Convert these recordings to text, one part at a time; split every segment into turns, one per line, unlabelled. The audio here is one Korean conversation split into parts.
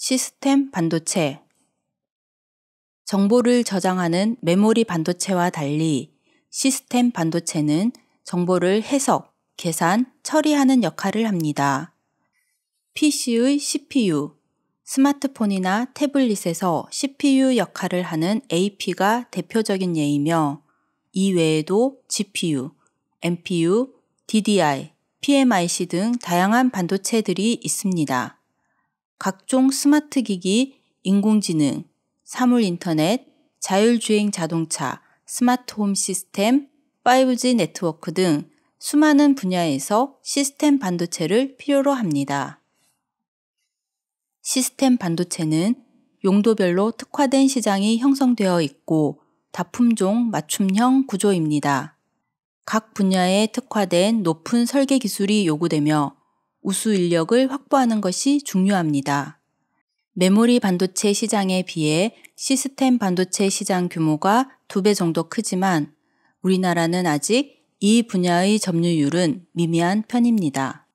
시스템 반도체 정보를 저장하는 메모리 반도체와 달리 시스템 반도체는 정보를 해석, 계산, 처리하는 역할을 합니다. PC의 CPU, 스마트폰이나 태블릿에서 CPU 역할을 하는 AP가 대표적인 예이며 이 외에도 GPU, MPU, DDI, PMIC 등 다양한 반도체들이 있습니다. 각종 스마트 기기, 인공지능, 사물 인터넷, 자율주행 자동차, 스마트 홈 시스템, 5G 네트워크 등 수많은 분야에서 시스템 반도체를 필요로 합니다. 시스템 반도체는 용도별로 특화된 시장이 형성되어 있고 다품종 맞춤형 구조입니다. 각 분야에 특화된 높은 설계 기술이 요구되며 우수 인력을 확보하는 것이 중요합니다. 메모리 반도체 시장에 비해 시스템 반도체 시장 규모가 두 배 정도 크지만 우리나라는 아직 이 분야의 점유율은 미미한 편입니다.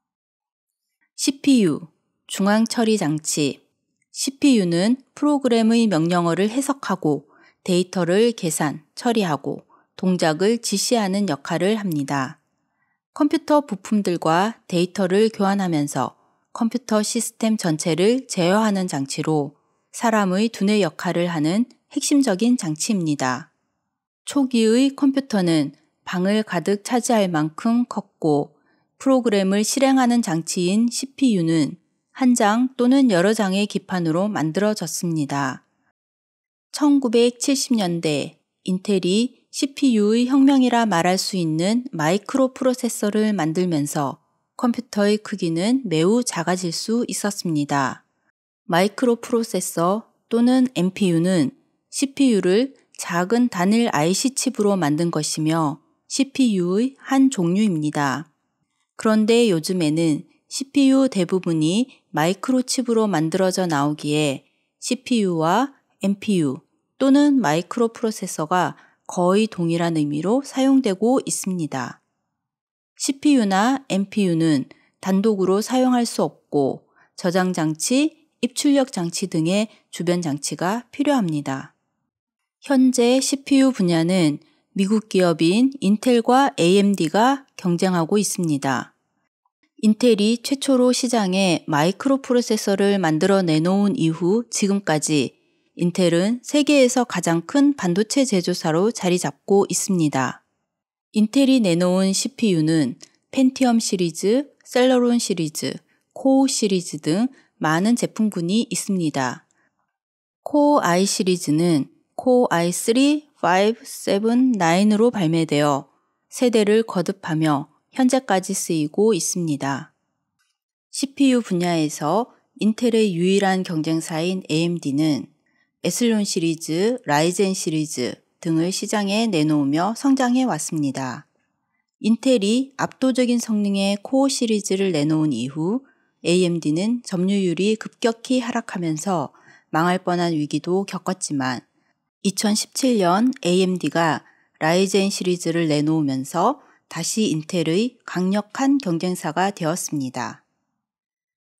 CPU, 중앙처리 장치. CPU는 프로그램의 명령어를 해석하고 데이터를 계산, 처리하고 동작을 지시하는 역할을 합니다. 컴퓨터 부품들과 데이터를 교환하면서 컴퓨터 시스템 전체를 제어하는 장치로 사람의 두뇌 역할을 하는 핵심적인 장치입니다. 초기의 컴퓨터는 방을 가득 차지할 만큼 컸고 프로그램을 실행하는 장치인 CPU는 한 장 또는 여러 장의 기판으로 만들어졌습니다. 1970년대 인텔이 CPU의 혁명이라 말할 수 있는 마이크로 프로세서를 만들면서 컴퓨터의 크기는 매우 작아질 수 있었습니다. 마이크로 프로세서 또는 MPU는 CPU를 작은 단일 IC 칩으로 만든 것이며 CPU의 한 종류입니다. 그런데 요즘에는 CPU 대부분이 마이크로 칩으로 만들어져 나오기에 CPU와 MPU 또는 마이크로 프로세서가 거의 동일한 의미로 사용되고 있습니다. CPU나 MPU는 단독으로 사용할 수 없고 저장 장치, 입출력 장치 등의 주변 장치가 필요합니다. 현재 CPU 분야는 미국 기업인 인텔과 AMD가 경쟁하고 있습니다. 인텔이 최초로 시장에 마이크로 프로세서를 만들어 내놓은 이후 지금까지 인텔은 세계에서 가장 큰 반도체 제조사로 자리 잡고 있습니다. 인텔이 내놓은 CPU는 펜티엄 시리즈, 셀러론 시리즈, 코어 시리즈 등 많은 제품군이 있습니다. 코어 i 시리즈는 코어 i3, 5, 7, 9으로 발매되어 세대를 거듭하며 현재까지 쓰이고 있습니다. CPU 분야에서 인텔의 유일한 경쟁사인 AMD는 에슬론 시리즈, 라이젠 시리즈 등을 시장에 내놓으며 성장해 왔습니다. 인텔이 압도적인 성능의 코어 시리즈를 내놓은 이후 AMD는 점유율이 급격히 하락하면서 망할 뻔한 위기도 겪었지만 2017년 AMD가 라이젠 시리즈를 내놓으면서 다시 인텔의 강력한 경쟁사가 되었습니다.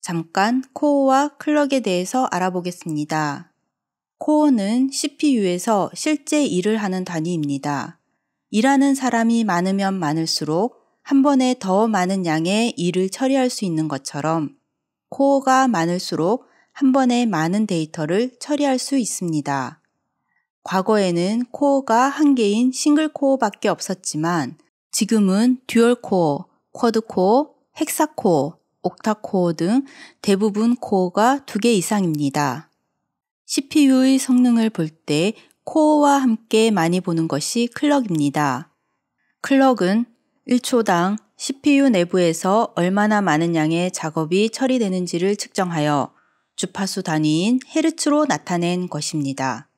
잠깐 코어와 클럭에 대해서 알아보겠습니다. 코어는 CPU에서 실제 일을 하는 단위입니다. 일하는 사람이 많으면 많을수록 한 번에 더 많은 양의 일을 처리할 수 있는 것처럼 코어가 많을수록 한 번에 많은 데이터를 처리할 수 있습니다. 과거에는 코어가 한 개인 싱글 코어밖에 없었지만 지금은 듀얼 코어, 쿼드 코어, 헥사 코어, 옥타 코어 등 대부분 코어가 두 개 이상입니다. CPU의 성능을 볼 때 코어와 함께 많이 보는 것이 클럭입니다. 클럭은 1초당 CPU 내부에서 얼마나 많은 양의 작업이 처리되는지를 측정하여 주파수 단위인 헤르츠로 나타낸 것입니다.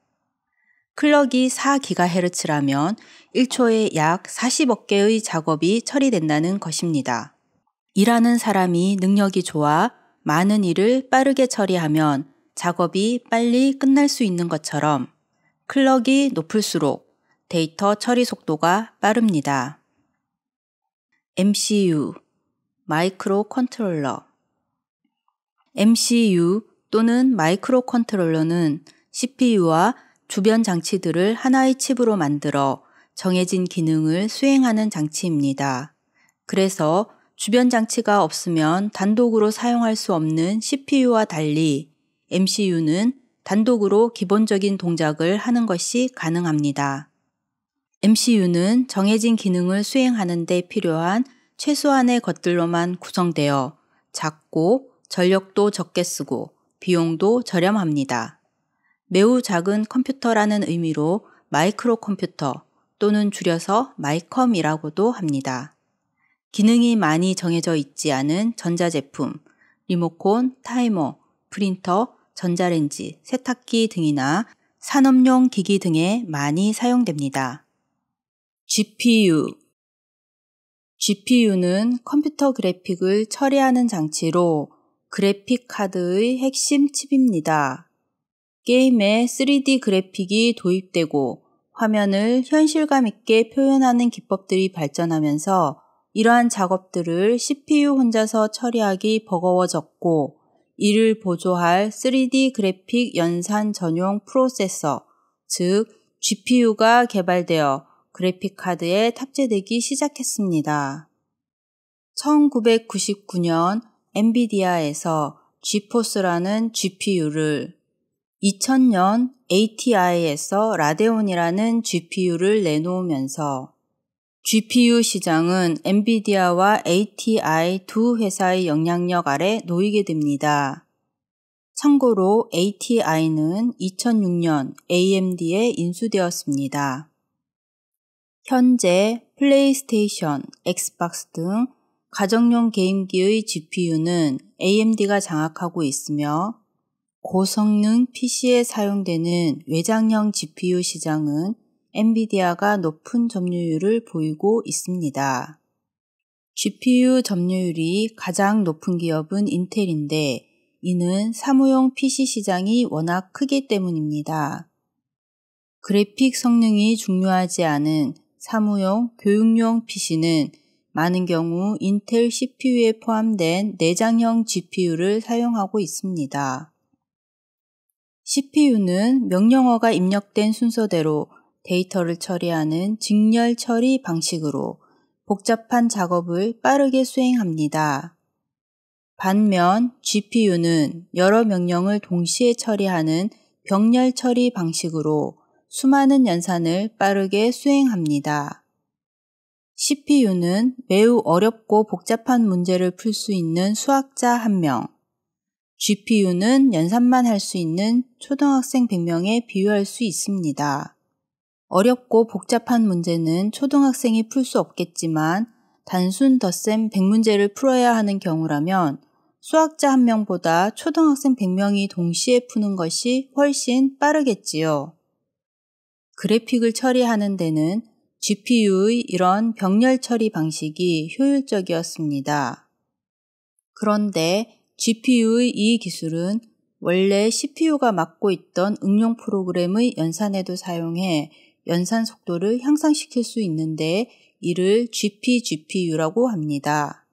클럭이 4GHz라면 1초에 약 40억 개의 작업이 처리된다는 것입니다. 일하는 사람이 능력이 좋아 많은 일을 빠르게 처리하면 작업이 빨리 끝날 수 있는 것처럼 클럭이 높을수록 데이터 처리 속도가 빠릅니다. MCU 마이크로 컨트롤러 MCU 또는 마이크로 컨트롤러는 CPU와 주변 장치들을 하나의 칩으로 만들어 정해진 기능을 수행하는 장치입니다. 그래서 주변 장치가 없으면 단독으로 사용할 수 없는 CPU와 달리 MCU는 단독으로 기본적인 동작을 하는 것이 가능합니다. MCU는 정해진 기능을 수행하는 데 필요한 최소한의 것들로만 구성되어 작고 전력도 적게 쓰고 비용도 저렴합니다. 매우 작은 컴퓨터라는 의미로 마이크로 컴퓨터 또는 줄여서 마이컴이라고도 합니다. 기능이 많이 정해져 있지 않은 전자제품, 리모콘, 타이머, 프린터, 전자레인지, 세탁기 등이나 산업용 기기 등에 많이 사용됩니다. GPU GPU는 컴퓨터 그래픽을 처리하는 장치로 그래픽 카드의 핵심 칩입니다. 게임에 3D 그래픽이 도입되고 화면을 현실감 있게 표현하는 기법들이 발전하면서 이러한 작업들을 CPU 혼자서 처리하기 버거워졌고 이를 보조할 3D 그래픽 연산 전용 프로세서, 즉 GPU가 개발되어 그래픽카드에 탑재되기 시작했습니다. 1999년 엔비디아에서 g f o r c e 라는 GPU를 2000년 ATI에서 라데온이라는 GPU를 내놓으면서 GPU 시장은 엔비디아와 ATI 두 회사의 영향력 아래 놓이게 됩니다. 참고로 ATI는 2006년 AMD에 인수되었습니다. 현재 플레이스테이션, 엑스박스 등 가정용 게임기의 GPU는 AMD가 장악하고 있으며 고성능 PC에 사용되는 외장형 GPU 시장은 엔비디아가 높은 점유율을 보이고 있습니다. GPU 점유율이 가장 높은 기업은 인텔인데 이는 사무용 PC 시장이 워낙 크기 때문입니다. 그래픽 성능이 중요하지 않은 사무용, 교육용 PC는 많은 경우 인텔 CPU에 포함된 내장형 GPU를 사용하고 있습니다. CPU는 명령어가 입력된 순서대로 데이터를 처리하는 직렬 처리 방식으로 복잡한 작업을 빠르게 수행합니다. 반면 GPU는 여러 명령을 동시에 처리하는 병렬 처리 방식으로 수많은 연산을 빠르게 수행합니다. CPU는 매우 어렵고 복잡한 문제를 풀 수 있는 수학자 1명, GPU는 연산만 할 수 있는 초등학생 100명에 비유할 수 있습니다. 어렵고 복잡한 문제는 초등학생이 풀 수 없겠지만 단순 덧셈 100문제를 풀어야 하는 경우라면 수학자 한 명보다 초등학생 100명이 동시에 푸는 것이 훨씬 빠르겠지요. 그래픽을 처리하는 데는 GPU의 이런 병렬 처리 방식이 효율적이었습니다. 그런데 GPU의 이 기술은 원래 CPU가 맡고 있던 응용 프로그램의 연산에도 사용해 연산 속도를 향상시킬 수 있는데 이를 GPGPU라고 합니다.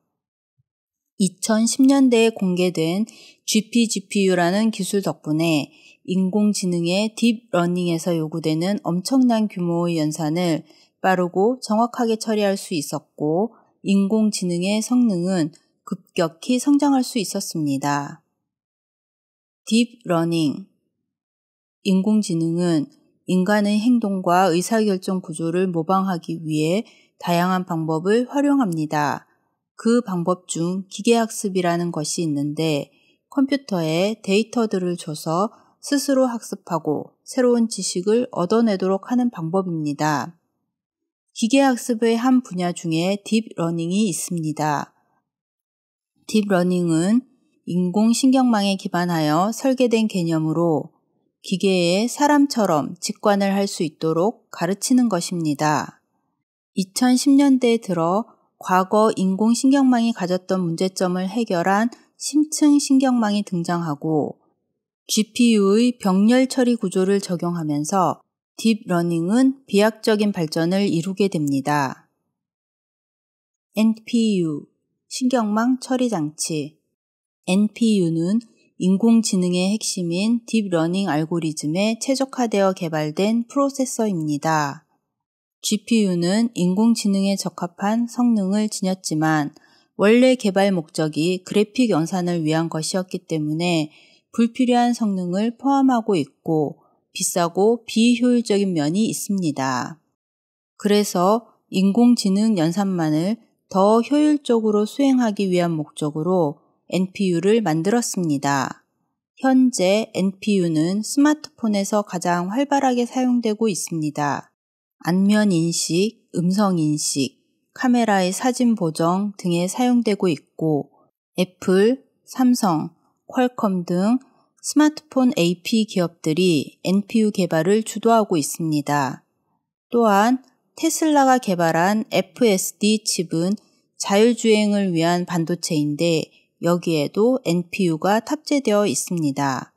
2010년대에 공개된 GPGPU라는 기술 덕분에 인공지능의 딥러닝에서 요구되는 엄청난 규모의 연산을 빠르고 정확하게 처리할 수 있었고 인공지능의 성능은 급격히 성장할 수 있었습니다. 딥러닝 인공지능은 인간의 행동과 의사결정 구조를 모방하기 위해 다양한 방법을 활용합니다. 그 방법 중 기계학습이라는 것이 있는데 컴퓨터에 데이터들을 줘서 스스로 학습하고 새로운 지식을 얻어내도록 하는 방법입니다. 기계학습의 한 분야 중에 딥러닝이 있습니다. 딥러닝은 인공신경망에 기반하여 설계된 개념으로 기계에 사람처럼 직관을 할 수 있도록 가르치는 것입니다. 2010년대에 들어 과거 인공신경망이 가졌던 문제점을 해결한 심층 신경망이 등장하고 GPU의 병렬 처리 구조를 적용하면서 딥러닝은 비약적인 발전을 이루게 됩니다. NPU, 신경망 처리 장치. NPU는 인공지능의 핵심인 딥러닝 알고리즘에 최적화되어 개발된 프로세서입니다. GPU는 인공지능에 적합한 성능을 지녔지만 원래 개발 목적이 그래픽 연산을 위한 것이었기 때문에 불필요한 성능을 포함하고 있고 비싸고 비효율적인 면이 있습니다. 그래서 인공지능 연산만을 더 효율적으로 수행하기 위한 목적으로 NPU를 만들었습니다. 현재 NPU는 스마트폰에서 가장 활발하게 사용되고 있습니다. 안면 인식, 음성 인식, 카메라의 사진 보정 등에 사용되고 있고 애플, 삼성, 퀄컴 등 스마트폰 AP 기업들이 NPU 개발을 주도하고 있습니다. 또한 테슬라가 개발한 FSD 칩은 자율주행을 위한 반도체인데 여기에도 NPU가 탑재되어 있습니다.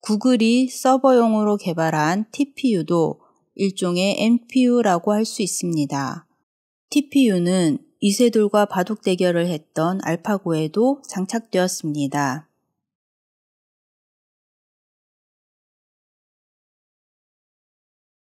구글이 서버용으로 개발한 TPU도 일종의 NPU라고 할 수 있습니다. TPU는 이세돌과 바둑 대결을 했던 알파고에도 장착되었습니다.